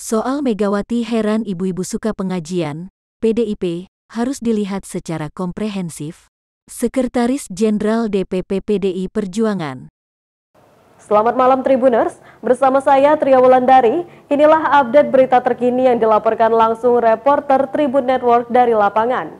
Soal Megawati heran ibu-ibu suka pengajian, PDIP harus dilihat secara komprehensif. Sekretaris Jenderal DPP PDI Perjuangan. Selamat malam Tribuners, bersama saya Tria Wulandari. Inilah update berita terkini yang dilaporkan langsung reporter Tribun Network dari lapangan.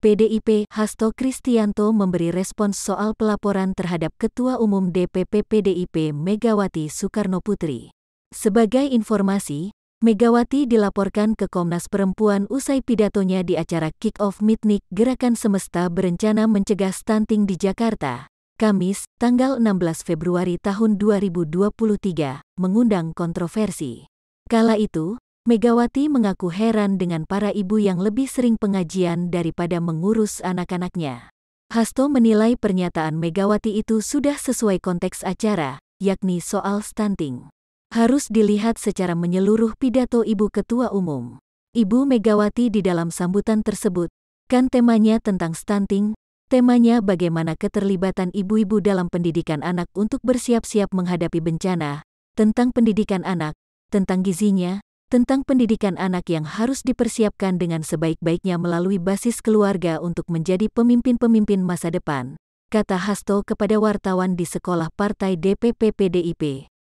PDIP Hasto Kristianto memberi respons soal pelaporan terhadap Ketua Umum DPP PDIP Megawati Soekarnoputri. Sebagai informasi, Megawati dilaporkan ke Komnas Perempuan usai pidatonya di acara kick-off Mitnik Gerakan Semesta berencana mencegah stunting di Jakarta. Kamis, tanggal 16 Februari tahun 2023, mengundang kontroversi. Kala itu, Megawati mengaku heran dengan para ibu yang lebih sering pengajian daripada mengurus anak-anaknya. Hasto menilai pernyataan Megawati itu sudah sesuai konteks acara, yakni soal stunting harus dilihat secara menyeluruh pidato Ibu Ketua Umum. Ibu Megawati di dalam sambutan tersebut, kan temanya tentang stunting, temanya bagaimana keterlibatan ibu-ibu dalam pendidikan anak untuk bersiap-siap menghadapi bencana, tentang pendidikan anak, tentang gizinya, tentang pendidikan anak yang harus dipersiapkan dengan sebaik-baiknya melalui basis keluarga untuk menjadi pemimpin-pemimpin masa depan, kata Hasto kepada wartawan di sekolah partai DPP PDIP,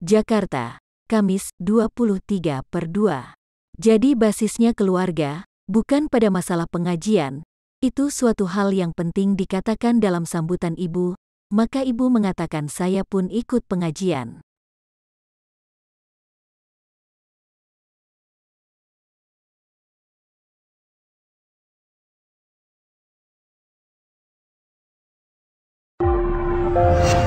Jakarta. Kamis 23 per 2. Jadi basisnya keluarga, bukan pada masalah pengajian, itu suatu hal yang penting dikatakan dalam sambutan ibu, maka ibu mengatakan saya pun ikut pengajian. Thank you.